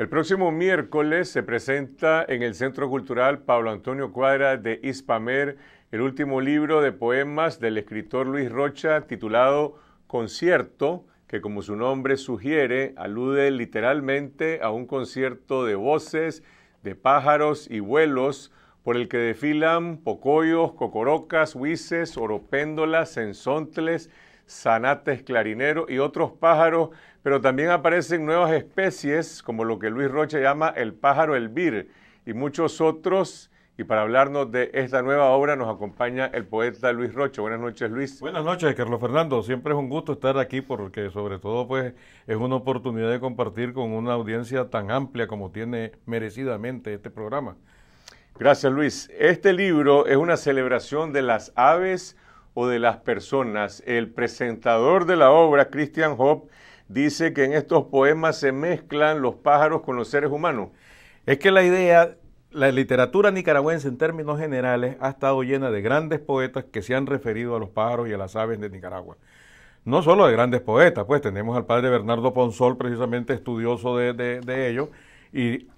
El próximo miércoles se presenta en el Centro Cultural Pablo Antonio Cuadra de Ispamer el último libro de poemas del escritor Luis Rocha titulado Concierto, que como su nombre sugiere alude literalmente a un concierto de voces, de pájaros y vuelos por el que desfilan pocoyos, cocorocas, huises, oropéndolas, sensontles, zanates clarinero y otros pájaros, pero también aparecen nuevas especies como lo que Luis Rocha llama el pájaro elvir y muchos otros. Y para hablarnos de esta nueva obra nos acompaña el poeta Luis Rocha. Buenas noches, Luis. Buenas noches, Carlos Fernando. Siempre es un gusto estar aquí porque sobre todo pues es una oportunidad de compartir con una audiencia tan amplia como tiene merecidamente este programa. Gracias, Luis. Este libro es una celebración de las aves, o de las personas. El presentador de la obra, Christian Hope dice que en estos poemas se mezclan los pájaros con los seres humanos. Es que la idea, la literatura nicaragüense en términos generales ha estado llena de grandes poetas que se han referido a los pájaros y a las aves de Nicaragua. No solo de grandes poetas, pues tenemos al padre Bernardo Ponsol, precisamente estudioso de, de, de ello, y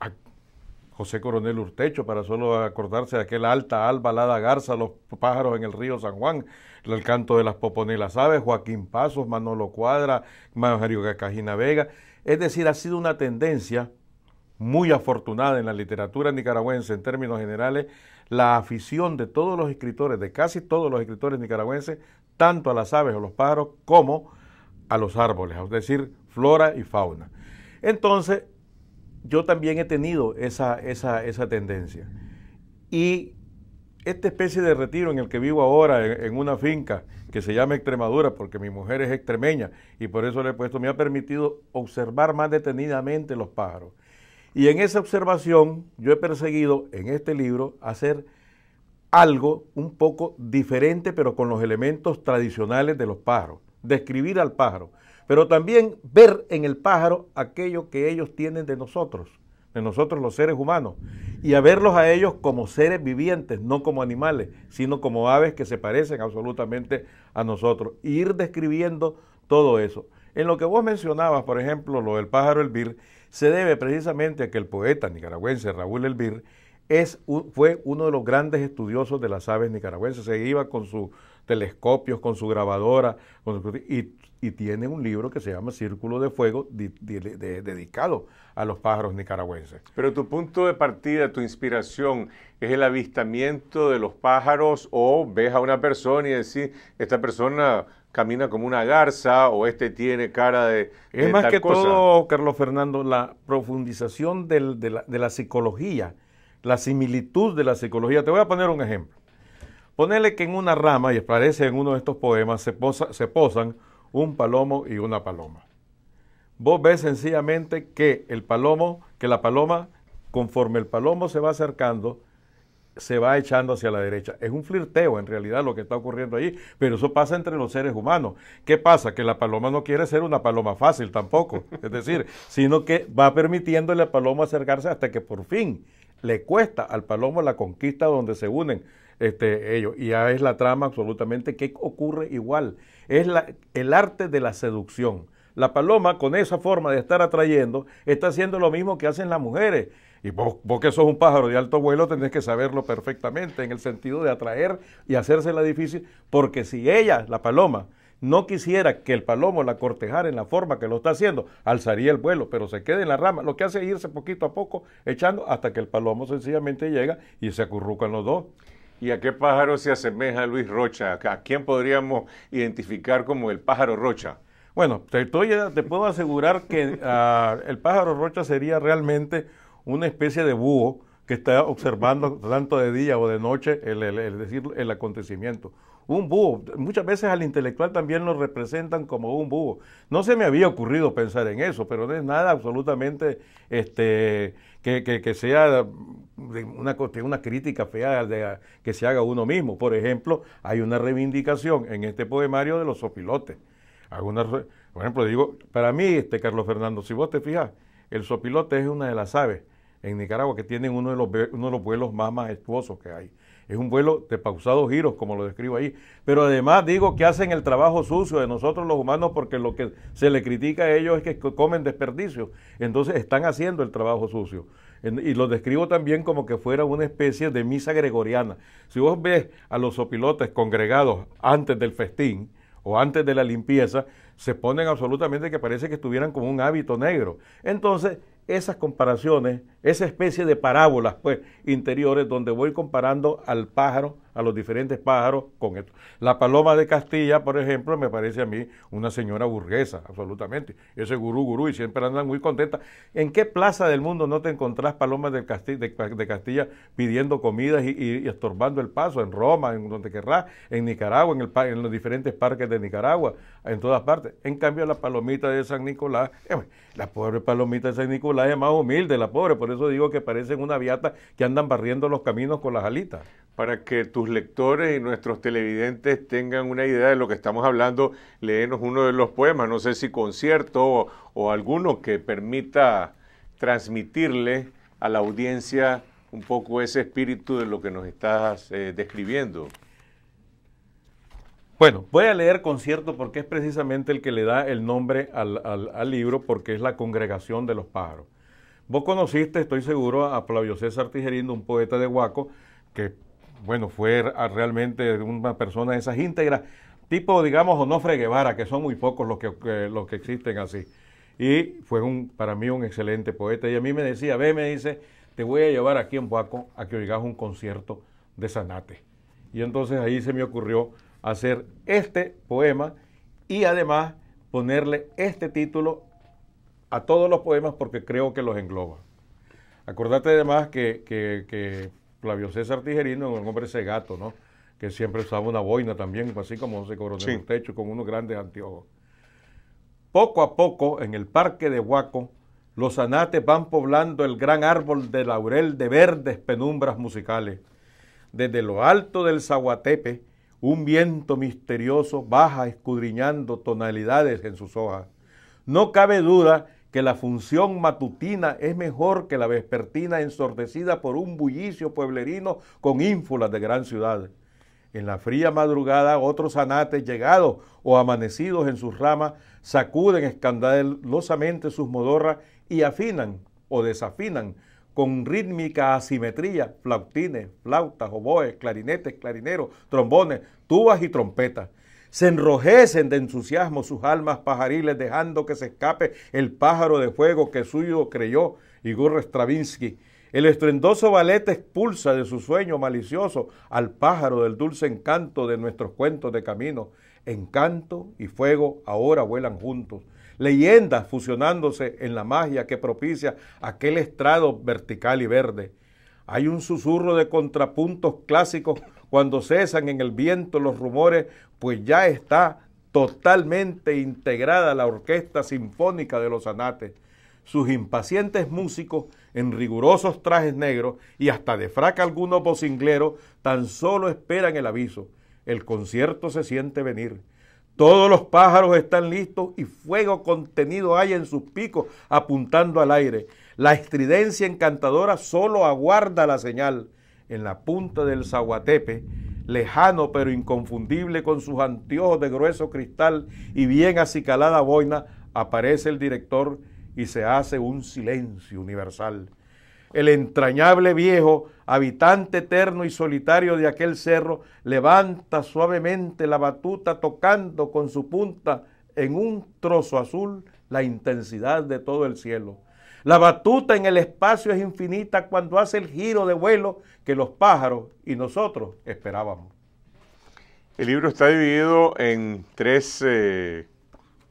José Coronel Urtecho, para solo acordarse de aquel alta alba, Lada Garza, los pájaros en el río San Juan, el canto de las poponelas aves, Joaquín Pasos, Manolo Cuadra, Mario Cajina Vega. Es decir, ha sido una tendencia muy afortunada en la literatura nicaragüense en términos generales, la afición de todos los escritores, de casi todos los escritores nicaragüenses, tanto a las aves o los pájaros como a los árboles, es decir, flora y fauna. Entonces, yo también he tenido esa, esa, tendencia. Y esta especie de retiro en el que vivo ahora, en, una finca que se llama Extremadura, porque mi mujer es extremeña y por eso le he puesto, me ha permitido observar más detenidamente los pájaros. Y en esa observación yo he perseguido en este libro hacer algo un poco diferente, pero con los elementos tradicionales de los pájaros, describir al pájaro pero también ver en el pájaro aquello que ellos tienen de nosotros, de nosotros los seres humanos, y a verlos a ellos como seres vivientes, no como animales, sino como aves que se parecen absolutamente a nosotros, ir describiendo todo eso. En lo que vos mencionabas, por ejemplo, lo del pájaro Elvir, se debe precisamente a que el poeta nicaragüense Raúl Elvir es, fue uno de los grandes estudiosos de las aves nicaragüenses. Se iba con sus telescopios, con su grabadora, con su, y tiene un libro que se llama Círculo de Fuego dedicado a los pájaros nicaragüenses. Pero tu punto de partida, tu inspiración, es el avistamiento de los pájaros o ves a una persona y decís, esta persona camina como una garza o este tiene cara de... cosa. es más que todo, Carlos Fernando, la profundización de, la, psicología, la similitud de la psicología. Te voy a poner un ejemplo. Ponele que en una rama, y aparece en uno de estos poemas, se posan un palomo y una paloma. Vos ves sencillamente que el palomo, que la paloma, conforme el palomo se va acercando, se va echando hacia la derecha. Es un flirteo en realidad lo que está ocurriendo allí, pero eso pasa entre los seres humanos. ¿Qué pasa? Que la paloma no quiere ser una paloma fácil tampoco, es decir, sino que va permitiéndole al palomo acercarse hasta que por fin le cuesta al palomo la conquista donde se unen este, ellos. Y ya es la trama absolutamente que ocurre igual es la, el arte de la seducción. La paloma, con esa forma de estar atrayendo, está haciendo lo mismo que hacen las mujeres. Y vos, vos, que sos un pájaro de alto vuelo tenés que saberlo perfectamente en el sentido de atraer y hacérsela difícil, porque si ella, la paloma, no quisiera que el palomo la cortejara en la forma que lo está haciendo, alzaría el vuelo, pero se queda en la rama. Lo que hace es irse poquito a poco echando hasta que el palomo sencillamente llega y se acurrucan los dos. ¿Y a qué pájaro se asemeja Luis Rocha? ¿A quién podríamos identificar como el pájaro Rocha? Bueno, te, eh, puedo asegurar que ah, el pájaro Rocha sería realmente una especie de búho que está observando tanto de día o de noche el decir, el acontecimiento un búho. Muchas veces al intelectual también lo representan como un búho. No se me había ocurrido pensar en eso, pero no es nada absolutamente este, que, sea una, una crítica fea que se haga uno mismo. Por ejemplo, hay una reivindicación en este poemario de los sopilotes. por ejemplo, digo, para mí, este Carlos Fernando, si vos te fijas, el sopilote es una de las aves en Nicaragua que tienen uno de los, uno de los vuelos más majestuosos que hay. Es un vuelo de pausados giros, como lo describo ahí. Pero además digo que hacen el trabajo sucio de nosotros los humanos porque lo que se le critica a ellos es que comen desperdicio. Entonces están haciendo el trabajo sucio. Y lo describo también como que fuera una especie de misa gregoriana. Si vos ves a los opilotes congregados antes del festín, o antes de la limpieza, se ponen absolutamente que parece que estuvieran como un hábito negro. Entonces, esas comparaciones esa especie de parábolas pues interiores donde voy comparando al pájaro, a los diferentes pájaros con esto. La paloma de Castilla, por ejemplo, me parece a mí una señora burguesa, absolutamente. Ese gurú gurú y siempre andan muy contenta. ¿En qué plaza del mundo no te encontrás palomas de Castilla, de, pidiendo comidas y, estorbando el paso? En Roma, en donde querrás, en Nicaragua, en, el, en los diferentes parques de Nicaragua, en todas partes. En cambio, la palomita de San Nicolás, eh, la pobre palomita de San Nicolás es más humilde, la pobre, por por eso digo que parecen una viata que andan barriendo los caminos con las alitas. Para que tus lectores y nuestros televidentes tengan una idea de lo que estamos hablando, leenos uno de los poemas, no sé si concierto o, alguno que permita transmitirle a la audiencia un poco ese espíritu de lo que nos estás eh, describiendo. Bueno, voy a leer concierto porque es precisamente el que le da el nombre al libro, porque es la congregación de los pájaros. Vos conociste, estoy seguro, a Flavio César Tijerindo, un poeta de Huaco, que, bueno, fue realmente una persona de esas íntegras, tipo, digamos, Onofre Guevara, que son muy pocos los que, los que existen así. Y fue un, para mí un excelente poeta. Y a mí me decía, ve, me dice, te voy a llevar aquí en Huaco a que oigas un concierto de Sanate Y entonces ahí se me ocurrió hacer este poema y además ponerle este título a todos los poemas porque creo que los engloba. Acordate además que, que, que Flavio César Tijerino, un hombre ese gato, ¿no? Que siempre usaba una boina también, así como se coronó techo con unos grandes anteojos. Poco a poco, en el parque de Huaco, los anates van poblando el gran árbol de laurel de verdes penumbras musicales. Desde lo alto del Zaguatepe, un viento misterioso baja escudriñando tonalidades en sus hojas. No cabe duda que la función matutina es mejor que la vespertina ensordecida por un bullicio pueblerino con ínfulas de gran ciudad. En la fría madrugada otros anates llegados o amanecidos en sus ramas sacuden escandalosamente sus modorras y afinan o desafinan con rítmica asimetría flautines, flautas, oboes, clarinetes, clarineros, trombones, tubas y trompetas se enrojecen de entusiasmo sus almas pajariles, dejando que se escape el pájaro de fuego que suyo creyó Igor Stravinsky. El estruendoso ballet expulsa de su sueño malicioso al pájaro del dulce encanto de nuestros cuentos de camino. Encanto y fuego ahora vuelan juntos, leyendas fusionándose en la magia que propicia aquel estrado vertical y verde. Hay un susurro de contrapuntos clásicos cuando cesan en el viento los rumores, pues ya está totalmente integrada la Orquesta Sinfónica de los Anates. Sus impacientes músicos, en rigurosos trajes negros y hasta de fraca algunos vocinglero, tan solo esperan el aviso. El concierto se siente venir. Todos los pájaros están listos y fuego contenido hay en sus picos apuntando al aire. La estridencia encantadora solo aguarda la señal en la punta del Zaguatepe, lejano pero inconfundible con sus anteojos de grueso cristal y bien acicalada boina, aparece el director y se hace un silencio universal. El entrañable viejo, habitante eterno y solitario de aquel cerro, levanta suavemente la batuta tocando con su punta en un trozo azul la intensidad de todo el cielo. La batuta en el espacio es infinita cuando hace el giro de vuelo que los pájaros y nosotros esperábamos. El libro está dividido en tres eh,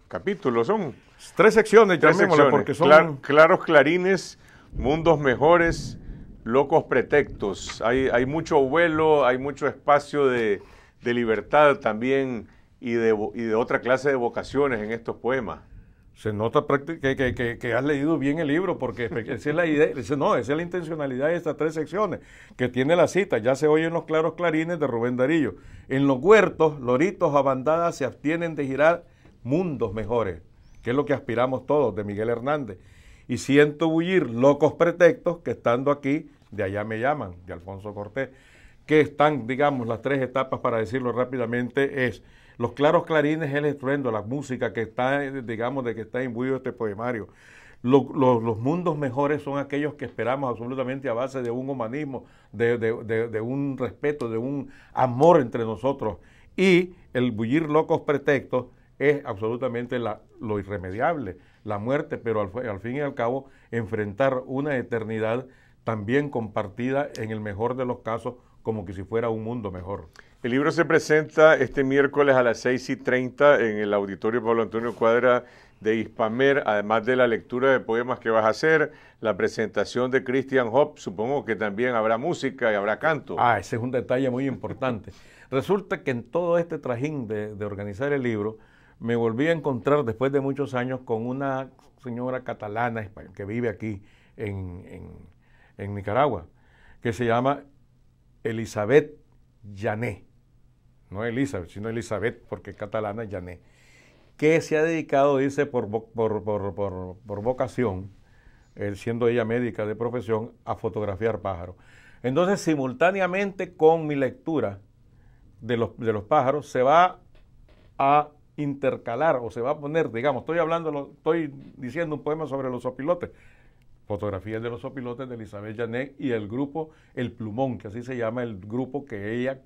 capítulos, son tres secciones, tres secciones. porque son claros clarines, mundos mejores, locos pretextos. Hay, hay mucho vuelo, hay mucho espacio de, libertad también y de otra clase de vocaciones en estos poemas se nota que, que, que, has leído bien el libro, porque esa es la idea, no, esa es la intencionalidad de estas tres secciones que tiene la cita. Ya se oyen los claros clarines de Rubén Darillo. En los huertos, loritos abandadas se abstienen de girar mundos mejores, que es lo que aspiramos todos, de Miguel Hernández. Y siento bullir locos pretextos que estando aquí, de allá me llaman, de Alfonso Cortés, que están, digamos, las tres etapas, para decirlo rápidamente, es los claros clarines el estruendo, la música que está, digamos, de que está imbuido este poemario. los mundos mejores son aquellos que esperamos absolutamente a base de un humanismo, de, un respeto, de un amor entre nosotros. Y el bullir locos pretextos es absolutamente lo irremediable, la muerte, pero al, al fin y al cabo enfrentar una eternidad también compartida en el mejor de los casos como que si fuera un mundo mejor. El libro se presenta este miércoles a las 6 y 30 en el auditorio Pablo Antonio Cuadra de Hispamer, además de la lectura de poemas que vas a hacer, la presentación de Christian Hop, supongo que también habrá música y habrá canto. Ah, ese es un detalle muy importante. Resulta que en todo este trajín de, organizar el libro, me volví a encontrar después de muchos años con una señora catalana que vive aquí en, en Nicaragua, que se llama Elizabeth Llané no Elizabeth, sino Elizabeth, porque es catalana, Janet, que se ha dedicado, dice, por, por, vocación, siendo ella médica de profesión, a fotografiar pájaros. Entonces, simultáneamente con mi lectura de los, pájaros, se va a intercalar o se va a poner, digamos, estoy hablando, estoy diciendo un poema sobre los opilotes, fotografías de los opilotes de Elizabeth Janet y el grupo El Plumón, que así se llama el grupo que ella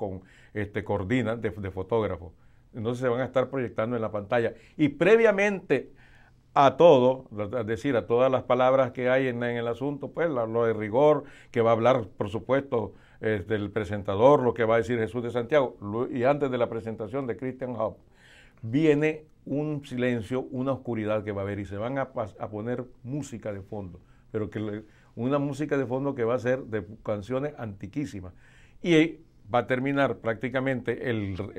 este, coordina de, fotógrafos. Entonces se van a estar proyectando en la pantalla. Y previamente a todo, es decir, a todas las palabras que hay en, el asunto, pues lo de rigor, que va a hablar, por supuesto, del presentador, lo que va a decir Jesús de Santiago, y antes de la presentación de Christian Hub, viene un silencio, una oscuridad que va a haber y se van a poner música de fondo pero que una música de fondo que va a ser de canciones antiquísimas. Y va a terminar prácticamente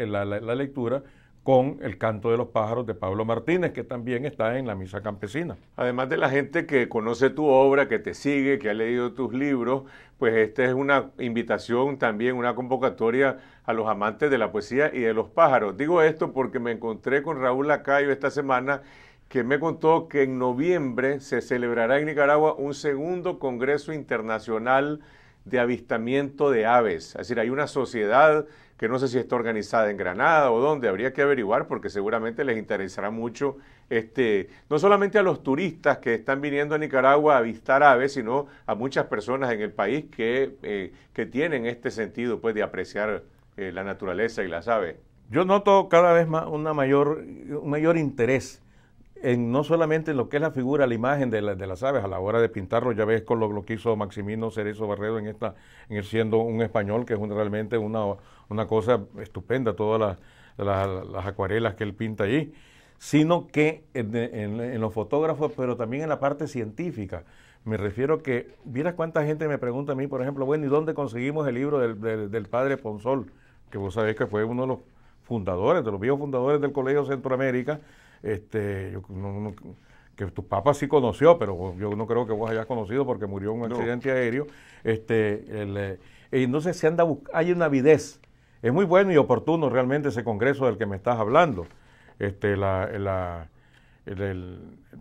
la, la, lectura con el canto de los pájaros de Pablo Martínez, que también está en la Misa Campesina. Además de la gente que conoce tu obra, que te sigue, que ha leído tus libros, pues esta es una invitación también, una convocatoria a los amantes de la poesía y de los pájaros. Digo esto porque me encontré con Raúl Lacayo esta semana que me contó que en noviembre se celebrará en Nicaragua un segundo Congreso Internacional de Avistamiento de Aves. Es decir, hay una sociedad que no sé si está organizada en Granada o dónde, habría que averiguar porque seguramente les interesará mucho, este, no solamente a los turistas que están viniendo a Nicaragua a avistar aves, sino a muchas personas en el país que, eh, que tienen este sentido pues, de apreciar eh, la naturaleza y las aves. Yo noto cada vez más una mayor, un mayor interés no solamente en lo que es la figura, la imagen de, las aves a la hora de pintarlo, ya ves con lo, que hizo Maximino Cerezo Barredo en esta, siendo un español, que es realmente una, cosa estupenda, todas las, acuarelas que él pinta allí, sino que en, los fotógrafos, pero también en la parte científica. Me refiero que, mira cuánta gente me pregunta a mí, por ejemplo, bueno, ¿y dónde conseguimos el libro del, del, padre Ponsol? Que vos sabés que fue uno de los fundadores, de los viejos fundadores del Colegio Centroamérica, este, yo, que tu papá sí conoció, pero yo no creo que vos hayas conocido porque murió en un accidente aéreo. Este, entonces eh, se anda hay una avidez. Es muy bueno y oportuno realmente ese congreso del que me estás hablando. Este, la, el,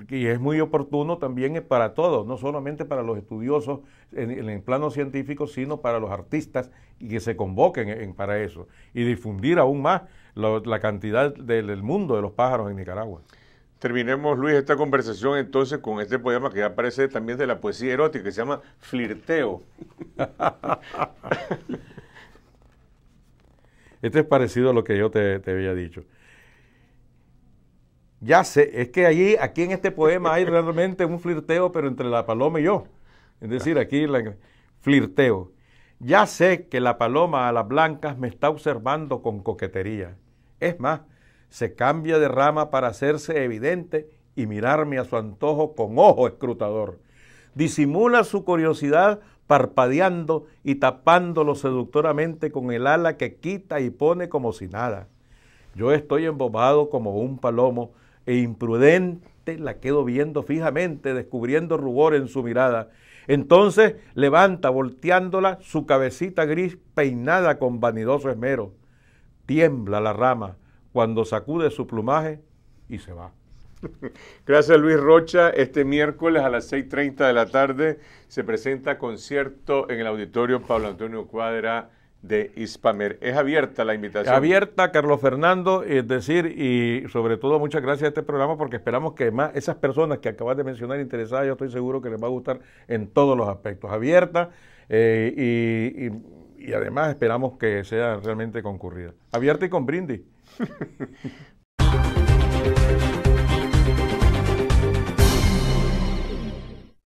y es muy oportuno también eh, para todos, no solamente para los estudiosos en, el plano científico, sino para los artistas y que se convoquen para eso y difundir aún más la cantidad del, mundo de los pájaros en Nicaragua. Terminemos, Luis, esta conversación entonces con este poema que aparece también de la poesía erótica, que se llama Flirteo. este es parecido a lo que yo te, había dicho. Ya sé, es que allí, aquí en este poema hay realmente un flirteo, pero entre la paloma y yo. Es decir, aquí flirteo. Ya sé que la paloma a las blancas me está observando con coquetería es más, se cambia de rama para hacerse evidente y mirarme a su antojo con ojo escrutador. Disimula su curiosidad parpadeando y tapándolo seductoramente con el ala que quita y pone como si nada. Yo estoy embobado como un palomo e imprudente la quedo viendo fijamente, descubriendo rubor en su mirada. Entonces levanta, volteándola, su cabecita gris peinada con vanidoso esmero tiembla la rama cuando sacude su plumaje y se va. Gracias Luis Rocha. Este miércoles a las 6.30 de la tarde se presenta concierto en el auditorio Pablo Antonio Cuadra de Ispamer. Es abierta la invitación. Abierta, Carlos Fernando, es decir, y sobre todo muchas gracias a este programa porque esperamos que más esas personas que acabas de mencionar interesadas, yo estoy seguro que les va a gustar en todos los aspectos. Abierta eh, y, y y además esperamos que sea realmente concurrida. Abierta y con brindis.